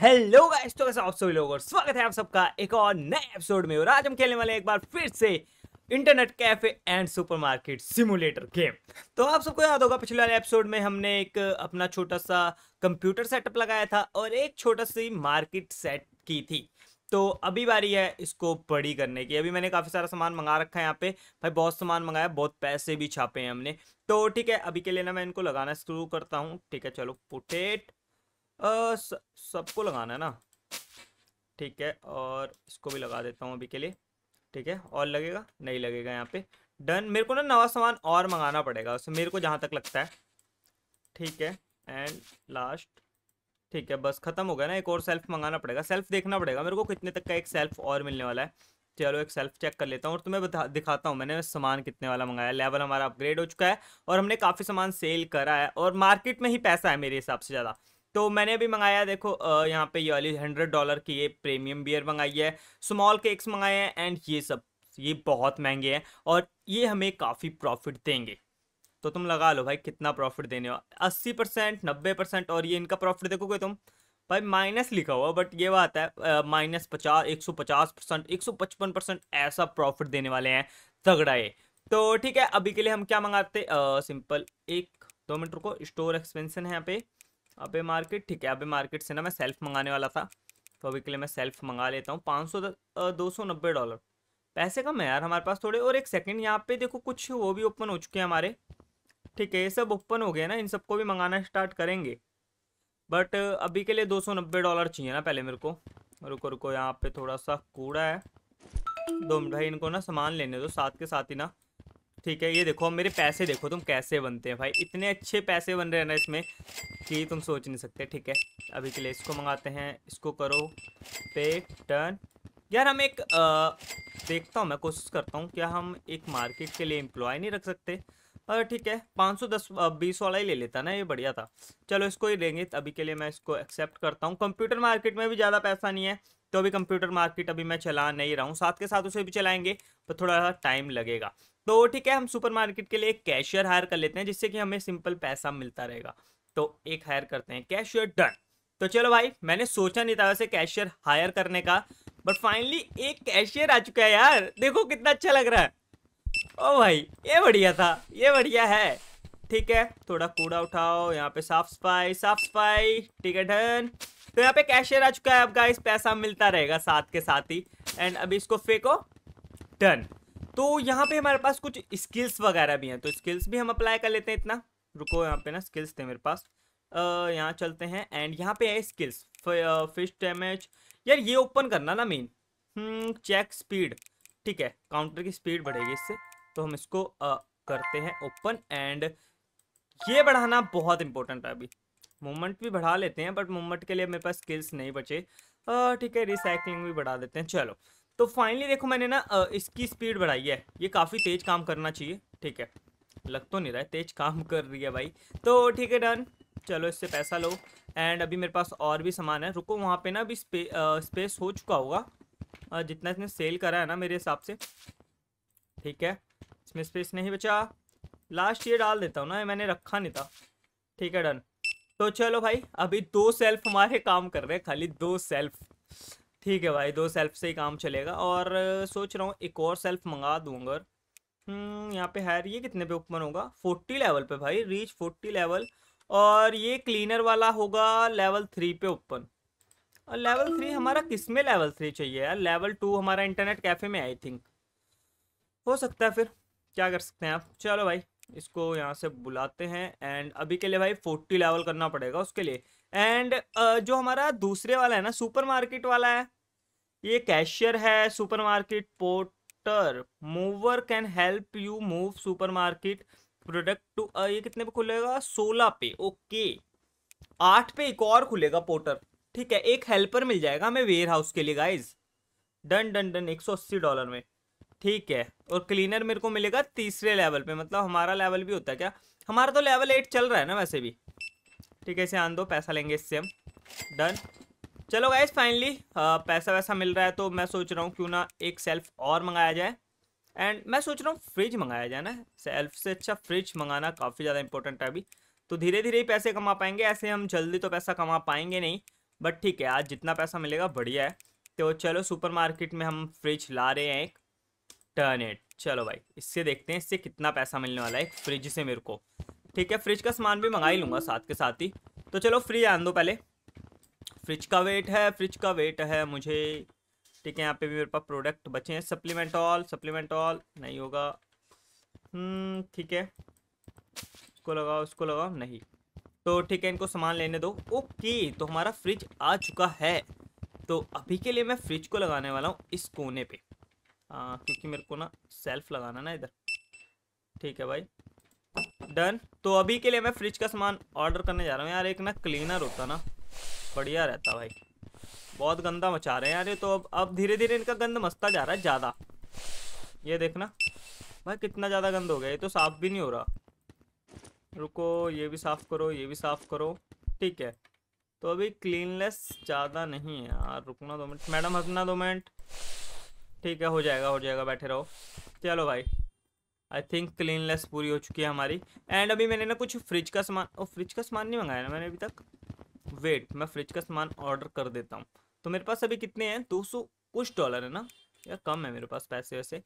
hello guys तो कैसे आप सभी लोगों और स्वागत है आप सबका एक और नए एपिसोड में और आज हम खेलने वाले एक बार फिर से internet cafe and supermarket simulator game तो आप सबको याद होगा पिछले वाले एपिसोड में हमने एक अपना छोटा सा कंप्यूटर सेटअप लगाया था और एक छोटा सी मार्केट सेट की थी तो अभी बारी है इसको बड़ी करने की अभी मैंने काफ़ी सारा सामान मंगा रखा है यहाँ पे भाई बहुत सामान मंगाया बहुत पैसे भी छापे हैं हमने तो ठीक है अभी के लिए ना मैं इनको लगाना शुरू करता हूँ ठीक है चलो पोटेट सबको लगाना है ना ठीक है और इसको भी लगा देता हूँ अभी के लिए ठीक है और लगेगा नहीं लगेगा यहाँ पे डन मेरे को ना नवा सामान और मंगाना पड़ेगा उसमें मेरे को जहाँ तक लगता है ठीक है एंड लास्ट ठीक है बस ख़त्म हो गया ना एक और सेल्फ मंगाना पड़ेगा सेल्फ देखना पड़ेगा मेरे को कितने तक का एक सेल्फ और मिलने वाला है चलो एक सेल्फ चेक कर लेता हूँ और तुम्हें बता दिखाता हूँ मैंने सामान कितने वाला मंगाया लेवल हमारा अपग्रेड हो चुका है और हमने काफ़ी सामान सेल करा है और मार्केट में ही पैसा है मेरे हिसाब से ज़्यादा तो मैंने अभी मंगाया देखो यहाँ पे ये वाली हंड्रेड डॉलर की ये प्रीमियम बियर मंगाई है स्मॉल केक्स मंगाए हैं एंड ये सब ये बहुत महंगे हैं और ये हमें काफ़ी प्रॉफिट देंगे तो तुम लगा लो भाई कितना प्रॉफिट देने हो अस्सी परसेंट नब्बे परसेंट और ये इनका प्रॉफिट देखोगे तुम भाई माइनस लिखा हुआ बट ये बात है माइनस पचास एक सौ पचास परसेंट एक सौ पचपन परसेंट ऐसा प्रॉफिट देने वाले हैं तगड़ा ये तो ठीक है अभी के लिए हम क्या मंगाते सिंपल एक दो मिनट रुको स्टोर एक्सपेंशन है यहाँ पे अबे मार्केट ठीक है अबे मार्केट से ना मैं सेल्फ मंगाने वाला था तो अभी के लिए मैं सेल्फ मंगा लेता हूँ पाँच सौ दो सौ नब्बे डॉलर पैसे कम है यार हमारे पास थोड़े और एक सेकंड यहाँ पे देखो कुछ वो भी ओपन हो चुके हैं हमारे ठीक है ये सब ओपन हो गए ना इन सबको भी मंगाना स्टार्ट करेंगे बट अभी के लिए दो सौ नब्बे डॉलर चाहिए ना पहले मेरे को रुको रुको यहाँ पे थोड़ा सा कूड़ा है दो मिनट भाई इनको ना सामान लेने दो साथ के साथ ही ना ठीक है ये देखो अब मेरे पैसे देखो तुम कैसे बनते हैं भाई इतने अच्छे पैसे बन रहे हैं ना इसमें कि तुम सोच नहीं सकते ठीक है अभी के लिए इसको मंगाते हैं इसको करो पे टर्न यार हम एक आ, देखता हूँ मैं कोशिश करता हूँ क्या हम एक मार्केट के लिए एम्प्लॉय नहीं रख सकते और ठीक है पाँच सौ दस बीस वाला ही ले लेता ना ये बढ़िया था चलो इसको ही लेंगे अभी के लिए मैं इसको एक्सेप्ट करता हूँ कंप्यूटर मार्केट में भी ज़्यादा पैसा नहीं है तो अभी कंप्यूटर मार्केट अभी मैं चला नहीं रहा हूँ साथ के साथ उसे भी चलाएंगे पर थोड़ा टाइम लगेगा तो ठीक है हम सुपर मार्केट के लिए एक कैशियर हायर कर लेते हैं जिससे कि हमें सिंपल पैसा मिलता रहेगा तो एक हायर करते हैं कैशियर डन तो चलो भाई मैंने सोचा नहीं था वैसे कैशियर हायर करने का बट फाइनली एक कैशियर आ चुका है यार देखो कितना अच्छा लग रहा है ओ भाई ये बढ़िया था ये बढ़िया है ठीक है थोड़ा कूड़ा उठाओ यहाँ पे साफ सफाई साफ सफाई ठीक है डन तो यहाँ पे कैशियर आ चुका है अब गाइस पैसा मिलता रहेगा साथ के साथ ही एंड अभी इसको फेंको डन तो यहाँ पे हमारे पास कुछ स्किल्स वगैरह भी हैं तो स्किल्स भी हम अप्लाई कर लेते हैं इतना रुको यहाँ पे ना स्किल्स थे मेरे पास यहाँ चलते हैं एंड यहाँ पे है स्किल्स फिश डैमेज यार ये ओपन करना ना मेन चेक स्पीड ठीक है काउंटर की स्पीड बढ़ेगी इससे तो हम इसको आ, करते हैं ओपन एंड ये बढ़ाना बहुत इंपॉर्टेंट है अभी मूवमेंट भी बढ़ा लेते हैं बट मूवमेंट के लिए मेरे पास स्किल्स नहीं बचे ठीक है रिसाइकलिंग भी बढ़ा देते हैं चलो तो फाइनली देखो मैंने ना इसकी स्पीड बढ़ाई है ये काफ़ी तेज़ काम करना चाहिए ठीक है लग तो नहीं रहा है तेज़ काम कर रही है भाई तो ठीक है डन चलो इससे पैसा लो एंड अभी मेरे पास और भी सामान है रुको वहाँ पे ना अभी स्पे, स्पेस हो चुका होगा जितना इसने सेल करा है ना मेरे हिसाब से ठीक है इसमें स्पेस नहीं बचा लास्ट ये डाल देता हूँ ना मैंने रखा नहीं था ठीक है डन तो चलो भाई अभी दो सेल्फ हमारे काम कर रहे हैं खाली दो सेल्फ ठीक है भाई दो सेल्फ से ही काम चलेगा और सोच रहा हूँ एक और सेल्फ मंगा दूंगा हम्म, यहाँ पे हैर ये कितने पे ओपन होगा फोर्टी लेवल पे भाई रीच फोर्टी लेवल और ये क्लीनर वाला होगा लेवल थ्री पे ओपन और लेवल थ्री हमारा किस में लेवल थ्री चाहिए यार लेवल टू हमारा इंटरनेट कैफ़े में आई थिंक हो सकता है फिर क्या कर सकते हैं आप चलो भाई इसको यहाँ से बुलाते हैं एंड अभी के लिए भाई फोर्टी लेवल करना पड़ेगा उसके लिए एंड uh, जो हमारा दूसरे वाला है ना सुपरमार्केट वाला है ये कैशियर है supermarket porter mover can help you move supermarket product to ये कितने पे खुलेगा सोलह पे ओके आठ पे एक और खुलेगा पोर्टर ठीक है एक हेल्पर मिल जाएगा हमें वेयर हाउस के लिए गाइज डन डन डन एक सौ अस्सी डॉलर में ठीक है और क्लीनर मेरे को मिलेगा तीसरे लेवल पे मतलब हमारा लेवल भी होता है क्या हमारा तो लेवल एट चल रहा है ना वैसे भी ठीक है इसे आन दो पैसा लेंगे इससे हम डन चलो गाइज फाइनली पैसा वैसा मिल रहा है तो मैं सोच रहा हूँ क्यों ना एक सेल्फ और मंगाया जाए एंड मैं सोच रहा हूँ फ्रिज मंगाया जाए ना सेल्फ से अच्छा फ्रिज मंगाना काफ़ी ज़्यादा इंपॉर्टेंट है अभी तो धीरे धीरे ही पैसे कमा पाएंगे ऐसे हम जल्दी तो पैसा कमा पाएंगे नहीं बट ठीक है आज जितना पैसा मिलेगा बढ़िया है तो चलो सुपरमार्केट में हम फ्रिज ला रहे हैं एक टर्न एट चलो भाई इससे देखते हैं इससे कितना पैसा मिलने वाला है फ्रिज से मेरे को ठीक है फ्रिज का सामान भी मंगा ही लूँगा साथ के साथ ही तो चलो फ्रिज आन दो पहले फ्रिज का वेट है फ्रिज का वेट है मुझे ठीक है यहाँ पे भी मेरे पास प्रोडक्ट बचे हैं सप्लीमेंट ऑल सप्लीमेंट ऑल नहीं होगा हम्म, ठीक है इसको लगाओ उसको लगाओ नहीं तो ठीक है इनको सामान लेने दो ओके तो हमारा फ्रिज आ चुका है तो अभी के लिए मैं फ्रिज को लगाने वाला हूँ इस कोने पर आ, हाँ, क्योंकि मेरे को ना सेल्फ लगाना ना इधर ठीक है भाई डन तो अभी के लिए मैं फ्रिज का सामान ऑर्डर करने जा रहा हूँ यार एक ना क्लीनर होता ना बढ़िया रहता भाई बहुत गंदा मचा रहे हैं यार ये तो अब अब धीरे धीरे इनका गंद मस्ता जा रहा है ज़्यादा ये देखना भाई कितना ज़्यादा गंद हो गया ये तो साफ़ भी नहीं हो रहा रुको ये भी साफ़ करो ये भी साफ़ करो ठीक है तो अभी क्लीनलेस ज़्यादा नहीं है यार रुकना दो मिनट मैडम हंसना दो मिनट ठीक है हो जाएगा हो जाएगा बैठे रहो चलो भाई आई थिंक क्लीनलेस पूरी हो चुकी है हमारी एंड अभी मैंने ना कुछ फ्रिज का सामान और फ्रिज का सामान नहीं मंगाया ना मैंने अभी तक वेट मैं फ्रिज का सामान ऑर्डर कर देता हूँ तो मेरे पास अभी कितने हैं दो सौ कुछ डॉलर है ना या कम है मेरे पास पैसे वैसे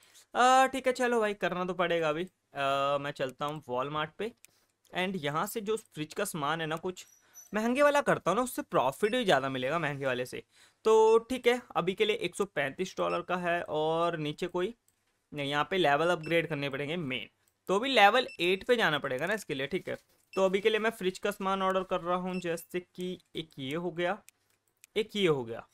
ठीक है चलो भाई करना तो पड़ेगा अभी आ, मैं चलता हूँ वॉलमार्ट पे एंड यहाँ से जो फ्रिज का सामान है ना कुछ महंगे वाला करता हूँ ना उससे प्रॉफिट भी ज़्यादा मिलेगा महंगे वाले से तो ठीक है अभी के लिए एक सौ पैंतीस डॉलर का है और नीचे कोई नहीं यहाँ पे लेवल अपग्रेड करने पड़ेंगे मेन तो अभी लेवल एट पे जाना पड़ेगा ना इसके लिए ठीक है तो अभी के लिए मैं फ्रिज का सामान ऑर्डर कर रहा हूँ जैसे कि एक ये हो गया एक ये हो गया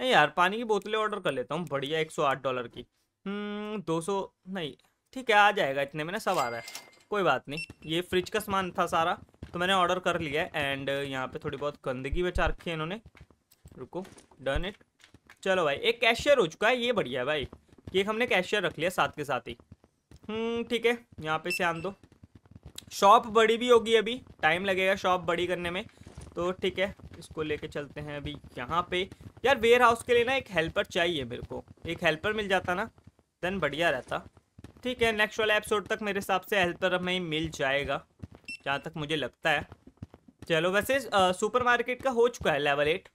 नहीं यार पानी की बोतलें ऑर्डर कर लेता हूँ बढ़िया एक सौ आठ डॉलर की हम्म, दो सौ नहीं ठीक है आ जाएगा इतने में ना सब आ रहा है कोई बात नहीं ये फ्रिज का सामान था सारा तो मैंने ऑर्डर कर लिया एंड uh, यहाँ पे थोड़ी बहुत गंदगी बचा रखी है इन्होंने रुको डन इट चलो भाई एक कैशियर हो चुका है ये बढ़िया है भाई केक हमने कैशियर रख लिया साथ के साथ ही हम्म, ठीक है यहाँ पे से आन दो शॉप बड़ी भी होगी अभी टाइम लगेगा शॉप बड़ी करने में तो ठीक है इसको लेके चलते हैं अभी यहाँ पे यार वेयर हाउस के लिए ना एक हेल्पर चाहिए मेरे को एक हेल्पर मिल जाता ना देन बढ़िया रहता ठीक है नेक्स्ट वाला एपिसोड तक मेरे हिसाब से हेल्पर हमें मिल जाएगा जहाँ तक मुझे लगता है चलो वैसे सुपरमार्केट का हो चुका है लेवल एट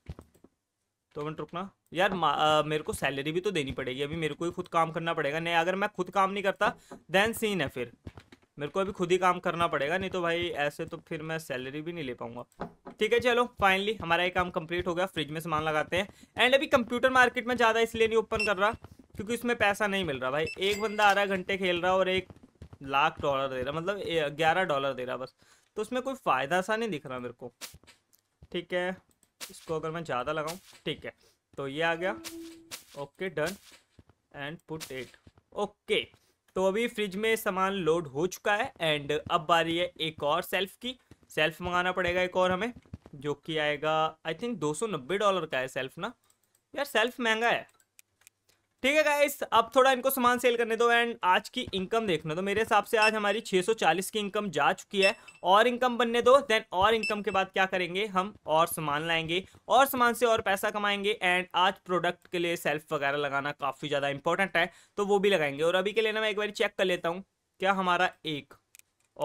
तो मिनट रुकना यार आ, मेरे को सैलरी भी तो देनी पड़ेगी अभी मेरे को ही खुद काम करना पड़ेगा नहीं अगर मैं खुद काम नहीं करता देन सीन है फिर मेरे को अभी खुद ही काम करना पड़ेगा नहीं तो भाई ऐसे तो फिर मैं सैलरी भी नहीं ले पाऊंगा ठीक है चलो फाइनली हमारा ये काम कंप्लीट हो गया फ्रिज में सामान लगाते हैं एंड अभी कंप्यूटर मार्केट में ज़्यादा इसलिए नहीं ओपन कर रहा क्योंकि उसमें पैसा नहीं मिल रहा भाई एक बंदा आधा घंटे खेल रहा है और एक लाख डॉलर दे रहा मतलब ग्यारह डॉलर दे रहा बस तो उसमें कोई फ़ायदा सा नहीं दिख रहा मेरे को ठीक है इसको अगर मैं ज़्यादा लगाऊँ ठीक है तो ये आ गया okay done and put at okay तो अभी फ्रिज में सामान लोड हो चुका है एंड अब बारी है एक और सेल्फ की सेल्फ मंगाना पड़ेगा एक और हमें जो कि आएगा आई थिंक नब्बे डॉलर का है सेल्फ ना यार सेल्फ महंगा है ठीक है गाइस अब थोड़ा इनको सामान सेल करने दो एंड आज की इनकम देखना तो मेरे हिसाब से आज हमारी 640 की इनकम जा चुकी है और इनकम बनने दो देन और इनकम के बाद क्या करेंगे हम और सामान लाएंगे और सामान से और पैसा कमाएंगे एंड आज प्रोडक्ट के लिए सेल्फ वगैरह लगाना काफ़ी ज़्यादा इंपॉर्टेंट है तो वो भी लगाएंगे और अभी के लिए ना मैं एक बार चेक कर लेता हूँ क्या हमारा एक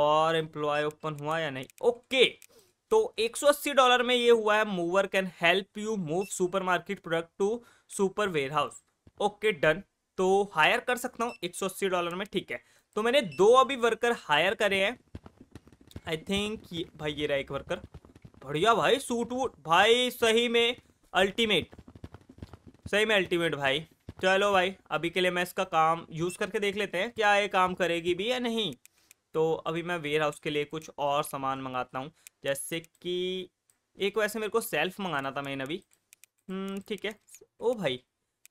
और एम्प्लॉय ओपन हुआ या नहीं ओके तो 180 डॉलर में ये हुआ है mover can help you move supermarket product to super warehouse okay done तो हायर कर सकता हूँ एक डॉलर में ठीक है तो मैंने दो अभी वर्कर हायर करे हैं आई थिंक भाई ये रहा एक वर्कर बढ़िया भाई सूट वूट भाई सही में अल्टीमेट सही में अल्टीमेट भाई चलो भाई अभी के लिए मैं इसका काम यूज़ करके देख लेते हैं क्या ये काम करेगी भी या नहीं तो अभी मैं वेयर हाउस के लिए कुछ और सामान मंगाता हूँ जैसे कि एक वैसे मेरे को सेल्फ मंगाना था मैंने अभी हम्म, ठीक है ओ भाई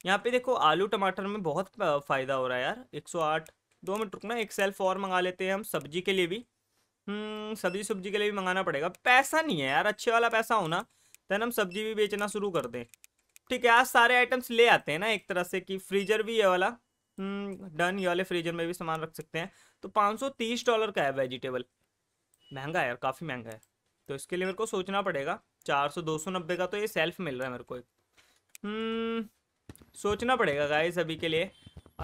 यहाँ पे देखो आलू टमाटर में बहुत फ़ायदा हो रहा है यार 108 दो मिनट रुकना एक सेल्फ और मंगा लेते हैं हम सब्जी के लिए भी हम्म, सब्जी सब्जी के लिए भी मंगाना पड़ेगा पैसा नहीं है यार अच्छे वाला पैसा होना देन हम सब्जी भी बेचना शुरू कर दें ठीक है आज सारे आइटम्स ले आते हैं ना एक तरह से कि फ्रीजर भी ये वाला डन हम्म, ये वाले फ्रीजर में भी सामान रख सकते हैं तो तीस डॉलर का है वेजिटेबल महंगा है यार काफ़ी महंगा है तो इसके लिए मेरे को सोचना पड़ेगा चार सौ दो सौ नब्बे का तो ये सेल्फ मिल रहा है मेरे को एक हम्म, सोचना पड़ेगा गाइस अभी के लिए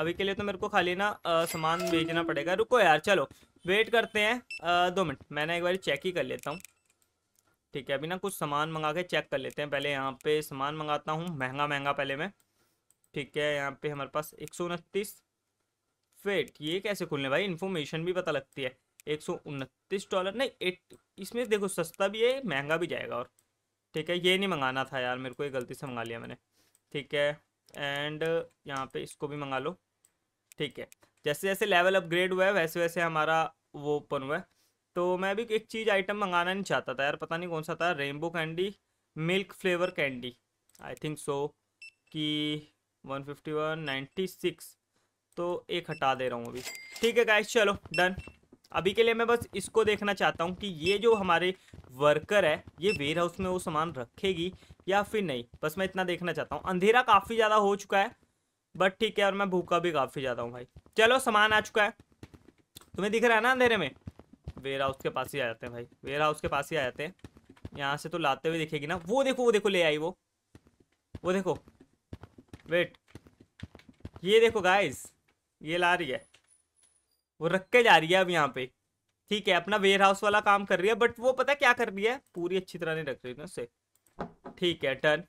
अभी के लिए तो मेरे को खाली ना सामान भेजना पड़ेगा रुको यार चलो वेट करते हैं आ, दो मिनट मैंने एक बार चेक ही कर लेता हूँ ठीक है अभी ना कुछ सामान मंगा के चेक कर लेते हैं पहले यहाँ पे सामान मंगाता हूँ महंगा महंगा पहले मैं ठीक है यहाँ पे हमारे पास एक सौ उनतीस वेट ये कैसे खुलने भाई इन्फॉर्मेशन भी पता लगती है एक सौ उनतीस डॉलर नहीं एट इसमें देखो सस्ता भी है महंगा भी जाएगा और ठीक है ये नहीं मंगाना था यार मेरे को ये गलती से मंगा लिया मैंने ठीक है एंड uh, यहाँ पे इसको भी मंगा लो ठीक है जैसे जैसे लेवल अपग्रेड हुआ है वैसे वैसे हमारा वो ओपन हुआ है तो मैं भी एक चीज़ आइटम मंगाना नहीं चाहता था यार पता नहीं कौन सा था rainbow candy milk flavour candy I think so कि 151 96 तो एक हटा दे रहा हूँ अभी ठीक है गाइस चलो डन अभी के लिए मैं बस इसको देखना चाहता हूँ कि ये जो हमारे वर्कर है ये वेयर हाउस में वो सामान रखेगी या फिर नहीं बस मैं इतना देखना चाहता हूँ अंधेरा काफ़ी ज़्यादा हो चुका है बट ठीक है और मैं भूखा भी काफ़ी ज़्यादा हूँ भाई चलो सामान आ चुका है तुम्हें दिख रहा है ना अंधेरे में वेयर हाउस के पास ही आ जाते हैं भाई वेयर हाउस के पास ही आ जाते हैं यहाँ से तो लाते हुए दिखेगी ना वो देखो वो देखो ले आई वो वो देखो वेट ये देखो गाइस ये ला रही है वो रख के जा रही है अब यहाँ पे ठीक है अपना वेयर हाउस वाला काम कर रही है बट वो पता क्या कर रही है पूरी अच्छी तरह नहीं रख रही ना उससे ठीक है टर्न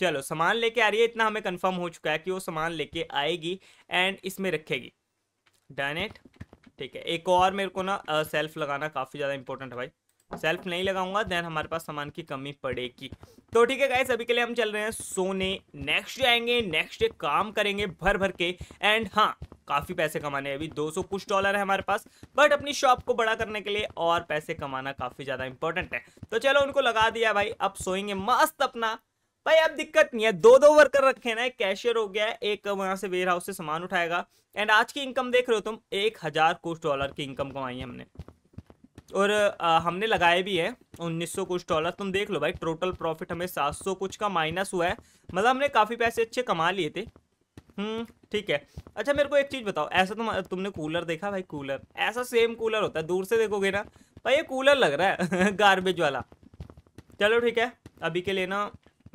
चलो सामान लेके आ रही है इतना हमें कंफर्म हो चुका है कि वो सामान लेके आएगी एंड इसमें रखेगी डन इट ठीक है एक और मेरे को ना सेल्फ लगाना काफ़ी ज़्यादा इंपॉर्टेंट है भाई सेल्फ नहीं लगाऊंगा देन हमारे पास सामान की कमी पड़ेगी तो ठीक है गाइस अभी के लिए हम चल रहे हैं सोने नेक्स्ट जाएंगे नेक्स्ट डे काम करेंगे भर भर के एंड हाँ काफ़ी पैसे कमाने अभी 200 कुछ डॉलर है हमारे पास बट अपनी शॉप को बड़ा करने के लिए और पैसे कमाना काफ़ी ज़्यादा इंपॉर्टेंट है तो चलो उनको लगा दिया भाई अब सोएंगे मस्त अपना भाई अब दिक्कत नहीं है दो दो वर्कर रखे ना एक कैशियर हो गया एक वहां से वेयर हाउस से सामान उठाएगा एंड आज की इनकम देख रहे हो तुम एक हजार कुछ डॉलर की इनकम कमाई है हमने और आ, हमने लगाए भी है 1900 कुछ डॉलर तुम देख लो भाई टोटल प्रॉफिट हमें 700 कुछ का माइनस हुआ है मतलब हमने काफ़ी पैसे अच्छे कमा लिए थे हम्म, ठीक है अच्छा मेरे को एक चीज़ बताओ ऐसा तुम तुमने कूलर देखा भाई कूलर ऐसा सेम कूलर होता है दूर से देखोगे ना भाई ये कूलर लग रहा है गार्बेज वाला चलो ठीक है अभी के लिए ना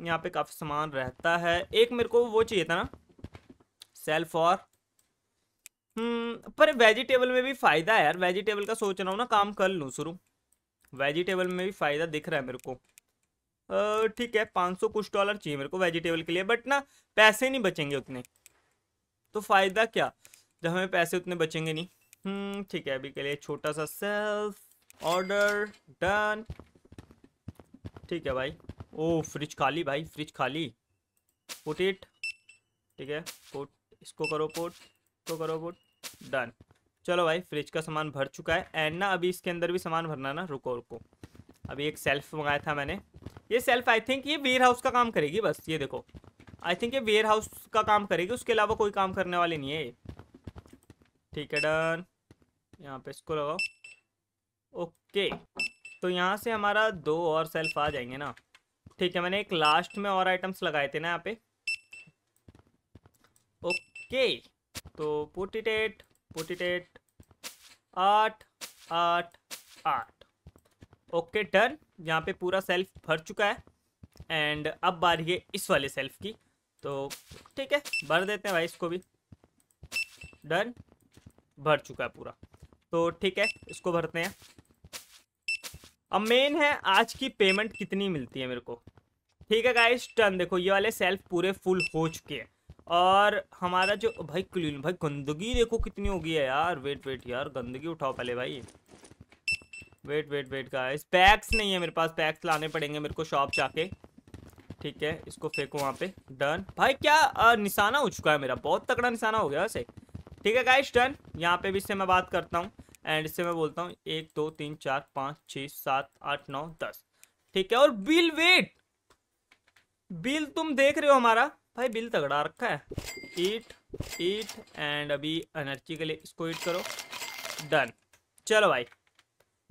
यहाँ पे काफ़ी सामान रहता है एक मेरे को वो चाहिए था ना सेल्फ हम्म पर वेजिटेबल में भी फ़ायदा है यार वेजिटेबल का सोच रहा हूँ ना काम कर लूँ शुरू वेजिटेबल में भी फ़ायदा दिख रहा है मेरे को ठीक है 500 कुछ डॉलर चाहिए मेरे को वेजिटेबल के लिए बट ना पैसे नहीं बचेंगे उतने तो फ़ायदा क्या जब हमें पैसे उतने बचेंगे नहीं हम्म, ठीक है अभी के लिए छोटा सा सेल्फ ऑर्डर डन ठीक है भाई ओ फ्रिज खाली भाई फ्रिज खाली पुट इट ठीक है पुट इसको करो पुट इसको करो पुट डन चलो भाई फ्रिज का सामान भर चुका है एंड ना अभी इसके अंदर भी सामान भरना ना रुको रुको अभी एक सेल्फ मंगाया था मैंने ये सेल्फ आई थिंक ये वेयर हाउस का काम करेगी बस ये देखो आई थिंक ये वेयर हाउस का काम करेगी उसके अलावा कोई काम करने वाले नहीं है ठीक है डन यहाँ पे इसको लगाओ ओके तो यहाँ से हमारा दो और सेल्फ आ जाएंगे ना ठीक है मैंने एक लास्ट में और आइटम्स लगाए थे ना यहाँ पे ओके तो पोटीटेट पोटीटेट आठ आठ आठ ओके डन यहाँ पे पूरा सेल्फ भर चुका है एंड अब बारी है इस वाले सेल्फ की तो ठीक है भर देते हैं भाई इसको भी डन भर चुका है पूरा तो ठीक है इसको भरते हैं अब मेन है आज की पेमेंट कितनी मिलती है मेरे को ठीक है गाइस टर्न देखो ये वाले सेल्फ पूरे फुल हो चुके हैं और हमारा जो भाई क्लीन भाई गंदगी देखो कितनी हो गई है यार वेट वेट यार गंदगी उठाओ पहले भाई wait wait wait guys packs नहीं है मेरे पास पैक्स लाने पड़ेंगे मेरे को शॉप जाके ठीक है इसको फेंको वहाँ पे डन भाई क्या आ, निशाना हो चुका है मेरा बहुत तकड़ा निशाना हो गया वैसे ठीक है गाइस डन यहाँ पे भी इससे मैं बात करता हूँ एंड इससे मैं बोलता हूँ एक दो तीन चार पाँच छ सात आठ नौ दस ठीक है और बिल वेट बिल तुम देख रहे हो हमारा भाई बिल तगड़ा रखा है ईट ईट एंड अभी एनर्जी के लिए इसको ईट करो डन चलो भाई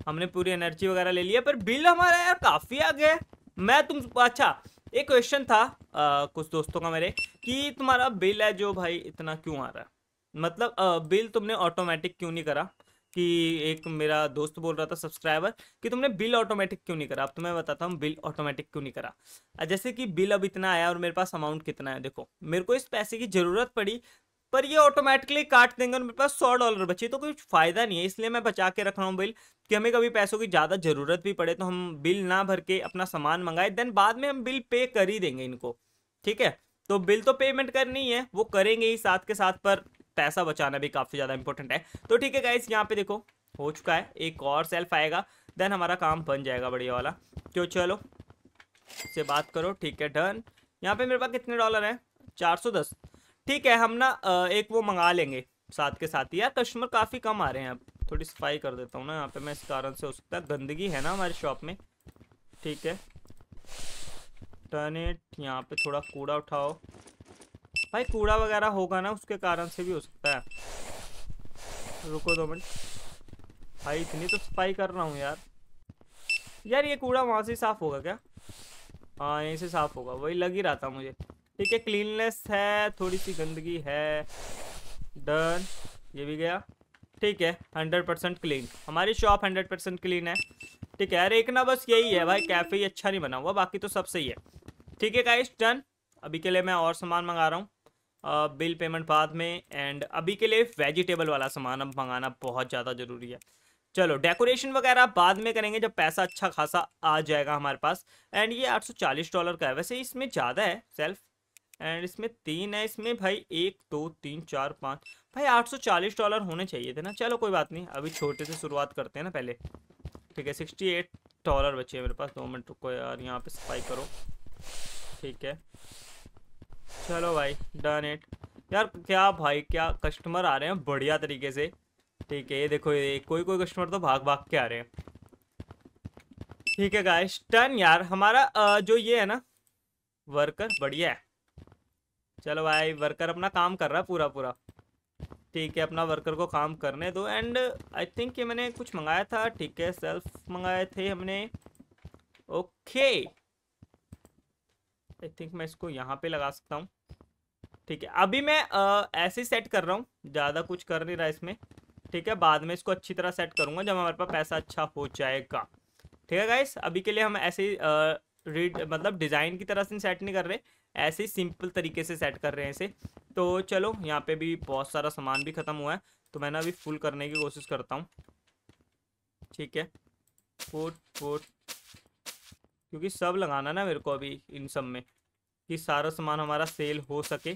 हमने पूरी एनर्जी वगैरह ले लिया पर बिल हमारा यार काफ़ी आ गया मैं तुम अच्छा एक क्वेश्चन था आ, कुछ दोस्तों का मेरे कि तुम्हारा बिल है जो भाई इतना क्यों आ रहा है मतलब आ, बिल तुमने ऑटोमेटिक क्यों नहीं करा कि एक मेरा दोस्त बोल रहा था सब्सक्राइबर कि तुमने बिल ऑटोमेटिक क्यों नहीं करा अब तुम्हें तो बताता हूँ बिल ऑटोमेटिक क्यों नहीं करा जैसे कि बिल अब इतना आया और मेरे पास अमाउंट कितना है देखो मेरे को इस पैसे की ज़रूरत पड़ी पर ये ऑटोमेटिकली काट देंगे और मेरे पास सौ डॉलर बचे तो कुछ फ़ायदा नहीं है इसलिए मैं बचा के रख रहा हूँ बिल कि हमें कभी पैसों की ज़्यादा ज़रूरत भी पड़े तो हम बिल ना भर के अपना सामान मंगाए देन बाद में हम बिल पे कर ही देंगे इनको ठीक है तो बिल तो पेमेंट करनी है वो करेंगे ही साथ के साथ पर पैसा बचाना भी काफ़ी ज़्यादा इंपॉर्टेंट है तो ठीक है गाइस यहाँ पे देखो हो चुका है एक और सेल्फ आएगा देन हमारा काम बन जाएगा बढ़िया वाला तो चलो से बात करो ठीक है डन यहाँ पे मेरे पास कितने डॉलर हैं दस ठीक है हम ना एक वो मंगा लेंगे साथ के साथ ही यार कस्टमर काफ़ी कम आ रहे हैं अब थोड़ी सफाई कर देता हूँ ना यहाँ पे मैं इस कारण से हो सकता है गंदगी है ना हमारे शॉप में ठीक है टर्नेट यहाँ पे थोड़ा कूड़ा उठाओ भाई कूड़ा वगैरह होगा ना उसके कारण से भी हो सकता है रुको दो मिनट भाई इतनी तो सफाई कर रहा हूँ यार यार ये कूड़ा वहाँ से साफ़ होगा क्या हाँ यहीं से साफ़ होगा वही लग ही रहा था मुझे ठीक है क्लीननेस है थोड़ी सी गंदगी है डन ये भी गया ठीक है हंड्रेड परसेंट क्लीन हमारी शॉप हंड्रेड परसेंट क्लीन है ठीक है अरे एक ना बस यही है भाई कैफ़े अच्छा नहीं बना हुआ बाकी तो सब सही है ठीक है गाइस डन अभी के लिए मैं और सामान मंगा रहा हूँ बिल पेमेंट बाद में एंड अभी के लिए वेजिटेबल वाला सामान अब मंगाना बहुत ज़्यादा ज़रूरी है चलो डेकोरेशन वगैरह बाद में करेंगे जब पैसा अच्छा खासा आ जाएगा हमारे पास एंड ये 840 डॉलर का है वैसे इसमें ज़्यादा है सेल्फ एंड इसमें तीन है इसमें भाई एक दो तीन चार पाँच भाई आठ सौ चालीस डॉलर होने चाहिए थे ना चलो कोई बात नहीं अभी छोटे से शुरुआत करते हैं ना पहले ठीक है सिक्सटी एट डॉलर बचे हैं मेरे पास दो मिनट रुको यार यहाँ पे सफाई करो ठीक है चलो भाई डन इट यार क्या भाई क्या कस्टमर आ रहे हैं बढ़िया तरीके से ठीक है ये देखो ये कोई कोई कस्टमर तो भाग भाग के आ रहे हैं ठीक है गाय डन यार हमारा जो ये है ना वर्कर बढ़िया है चलो भाई वर्कर अपना काम कर रहा है पूरा पूरा ठीक है अपना वर्कर को काम करने दो एंड आई थिंक ये मैंने कुछ मंगाया था ठीक है सेल्फ मंगाए थे हमने ओके आई थिंक मैं इसको यहाँ पे लगा सकता हूँ ठीक है अभी मैं आ, ऐसे सेट कर रहा हूँ ज़्यादा कुछ कर नहीं रहा इसमें ठीक है बाद में इसको अच्छी तरह सेट करूँगा जब हमारे पास पैसा अच्छा हो जाएगा ठीक है गाइस अभी के लिए हम ऐसे ही रीड मतलब डिज़ाइन की तरह से सेट नहीं कर रहे ऐसे ही सिंपल तरीके से सेट कर रहे हैं इसे तो चलो यहाँ पे भी बहुत सारा सामान भी ख़त्म हुआ है तो मैं ना अभी फुल करने की कोशिश करता हूँ ठीक है फोट फोट क्योंकि सब लगाना ना मेरे को अभी इन सब में कि सारा सामान हमारा सेल हो सके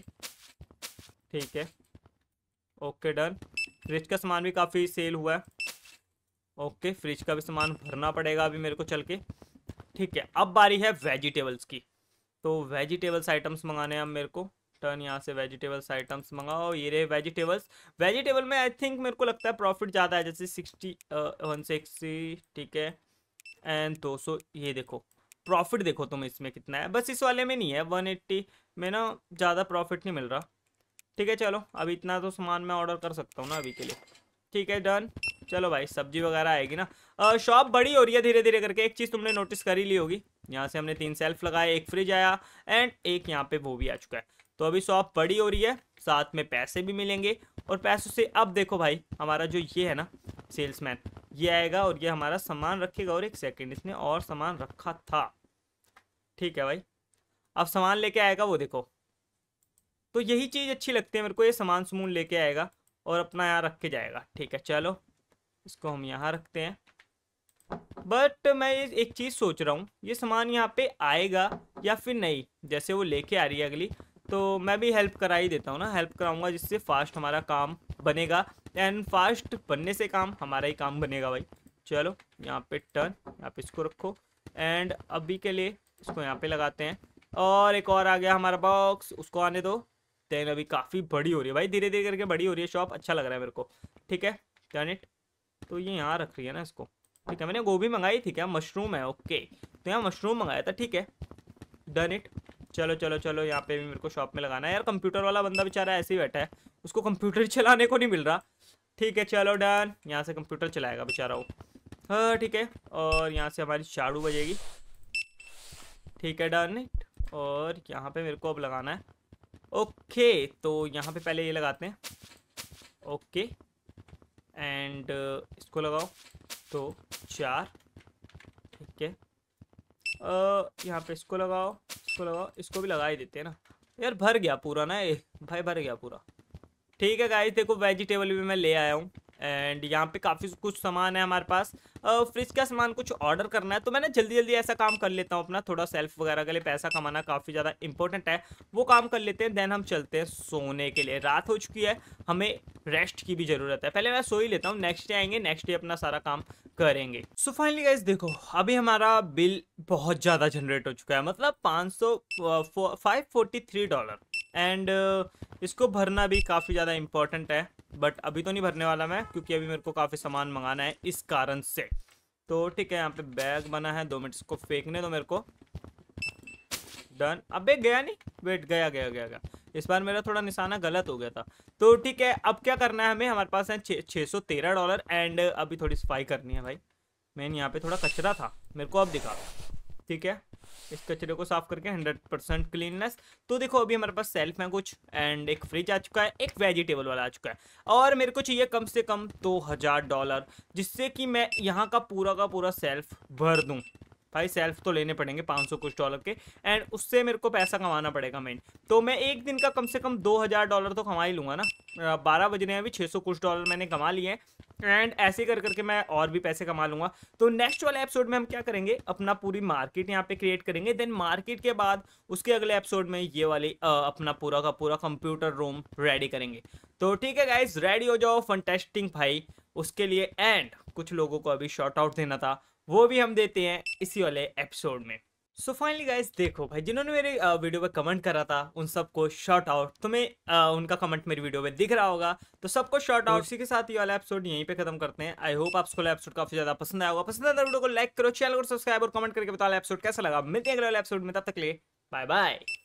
ठीक है ओके डन फ्रिज का सामान भी काफ़ी सेल हुआ है ओके फ्रिज का भी सामान भरना पड़ेगा अभी मेरे को चल के ठीक है अब बारी है वेजिटेबल्स की तो वेजिटेबल्स आइटम्स मंगाने हैं अब मेरे को टर्न यहाँ से वेजिटेबल्स आइटम्स मंगाओ ये रहे वेजिटेबल्स वेजिटेबल में आई थिंक मेरे को लगता है प्रॉफिट ज़्यादा है जैसे सिक्सटी वन सिक्सटी ठीक है एंड दो सौ ये देखो प्रॉफिट देखो तुम इसमें कितना है बस इस वाले में नहीं है वन एट्टी में ना ज़्यादा प्रॉफिट नहीं मिल रहा ठीक है चलो अभी इतना तो सामान मैं ऑर्डर कर सकता हूँ ना अभी के लिए ठीक है डन चलो भाई सब्जी वगैरह आएगी ना शॉप बड़ी हो रही है धीरे धीरे करके एक चीज़ तुमने नोटिस कर ही ली होगी यहाँ से हमने तीन सेल्फ लगाए एक फ्रिज आया एंड एक यहाँ पे वो भी आ चुका है तो अभी शॉप बड़ी हो रही है साथ में पैसे भी मिलेंगे और पैसों से अब देखो भाई हमारा जो ये है ना सेल्समैन ये आएगा और ये हमारा सामान रखेगा और एक सेकेंड इसने और सामान रखा था ठीक है भाई अब सामान लेके आएगा वो देखो तो यही चीज़ अच्छी लगती है मेरे को ये सामान समून लेके आएगा और अपना यहाँ रख के जाएगा ठीक है चलो इसको हम यहाँ रखते हैं बट मैं ये एक चीज़ सोच रहा हूँ ये सामान यहाँ पे आएगा या फिर नहीं जैसे वो लेके आ रही है अगली तो मैं भी हेल्प करा ही देता हूँ ना हेल्प कराऊंगा जिससे फास्ट हमारा काम बनेगा एंड फास्ट बनने से काम हमारा ही काम बनेगा भाई चलो यहाँ पे टर्न यहाँ पे इसको रखो एंड अभी के लिए इसको यहाँ पे लगाते हैं और एक और आ गया हमारा बॉक्स उसको आने दो देन अभी काफ़ी बड़ी हो रही है भाई धीरे धीरे करके बड़ी हो रही है शॉप अच्छा लग रहा है मेरे को ठीक है टर्न इट तो ये यहाँ रख रही है ना इसको ठीक है मैंने गोभी मंगाई थी क्या मशरूम है ओके तो यहाँ मशरूम मंगाया था ठीक है डन इट चलो चलो चलो यहाँ पे भी मेरे को शॉप में लगाना है यार कंप्यूटर वाला बंदा बेचारा ऐसे ही बैठा है उसको कंप्यूटर चलाने को नहीं मिल रहा ठीक है चलो डन यहाँ से कंप्यूटर चलाएगा बेचारा वो हाँ ठीक है और यहाँ से हमारी झाड़ू बजेगी ठीक है डन इट और यहाँ पे मेरे को अब लगाना है ओके तो यहाँ पे पहले ये लगाते हैं ओके एंड इसको लगाओ तो चार ठीक है यहाँ पे इसको लगाओ इसको लगाओ इसको भी लगा ही देते हैं ना यार भर गया पूरा ना ये भाई भर गया पूरा ठीक है गाइस देखो वेजिटेबल भी मैं ले आया हूँ एंड यहाँ पे काफ़ी कुछ सामान है हमारे पास फ्रिज का सामान कुछ ऑर्डर करना है तो मैंने जल्दी जल्दी ऐसा काम कर लेता हूँ अपना थोड़ा सेल्फ वगैरह के लिए पैसा कमाना काफ़ी ज़्यादा इंपॉर्टेंट है वो काम कर लेते हैं देन हम चलते हैं सोने के लिए रात हो चुकी है हमें रेस्ट की भी ज़रूरत है पहले मैं सो ही लेता हूँ नेक्स्ट डे आएंगे नेक्स्ट डे अपना सारा काम करेंगे सो फाइनली गाइज देखो अभी हमारा बिल बहुत ज़्यादा जनरेट हो चुका है मतलब पाँच सौ डॉलर एंड इसको भरना भी काफ़ी ज़्यादा इम्पोर्टेंट है बट अभी तो नहीं भरने वाला मैं क्योंकि अभी मेरे को काफ़ी सामान मंगाना है इस कारण से तो ठीक है यहाँ पे बैग बना है दो मिनट इसको फेंकने दो मेरे को डन अबे गया नहीं वेट गया गया गया गया इस बार मेरा थोड़ा निशाना गलत हो गया था तो ठीक है अब क्या करना है हमें हमारे पास है छः सौ तेरह डॉलर एंड अभी थोड़ी सफाई करनी है भाई मैंने यहाँ पे थोड़ा कचरा था मेरे को अब दिखा ठीक है इस कचरे को साफ करके हंड्रेड परसेंट क्लीननेस तो देखो अभी हमारे पास सेल्फ है कुछ एंड एक फ्रिज आ चुका है एक वेजिटेबल वाला आ चुका है और मेरे को चाहिए कम से कम दो हज़ार डॉलर जिससे कि मैं यहाँ का पूरा का पूरा सेल्फ भर दूँ भाई सेल्फ तो लेने पड़ेंगे 500 कुछ डॉलर के एंड उससे मेरे को पैसा कमाना पड़ेगा मेन तो मैं एक दिन का कम से कम 2000 डॉलर तो कमा ही लूँगा ना बारह बज रहे हैं अभी 600 कुछ डॉलर मैंने कमा लिए हैं एंड ऐसे कर करके मैं और भी पैसे कमा लूंगा तो नेक्स्ट वाले एपिसोड में हम क्या करेंगे अपना पूरी मार्केट यहाँ पे क्रिएट करेंगे देन मार्केट के बाद उसके अगले एपिसोड में ये वाले आ, अपना पूरा का पूरा कंप्यूटर रूम रेडी करेंगे तो ठीक है गाइज रेडी हो जाओ फंटेस्टिंग भाई उसके लिए एंड कुछ लोगों को अभी शॉर्ट आउट देना था वो भी हम देते हैं इसी वाले एपिसोड में सो फाइनली गाइज देखो भाई जिन्होंने मेरे वीडियो पे कमेंट करा था उन सबको शॉर्ट आउट तुम्हें आ, उनका कमेंट मेरी वीडियो में दिख रहा होगा तो सबको शॉर्ट आउट इसी के साथ ही वाला एपिसोड यहीं पे खत्म करते हैं आई होप आपको एपिसोड काफी ज्यादा पसंद आया होगा पसंद आया तो वीडियो को लाइक करो चैनल को सब्सक्राइब और कमेंट करके बताओ एपिसोड कैसा लगा मिलते हैं अगले एपिसोड में तब तक ले बाय बाय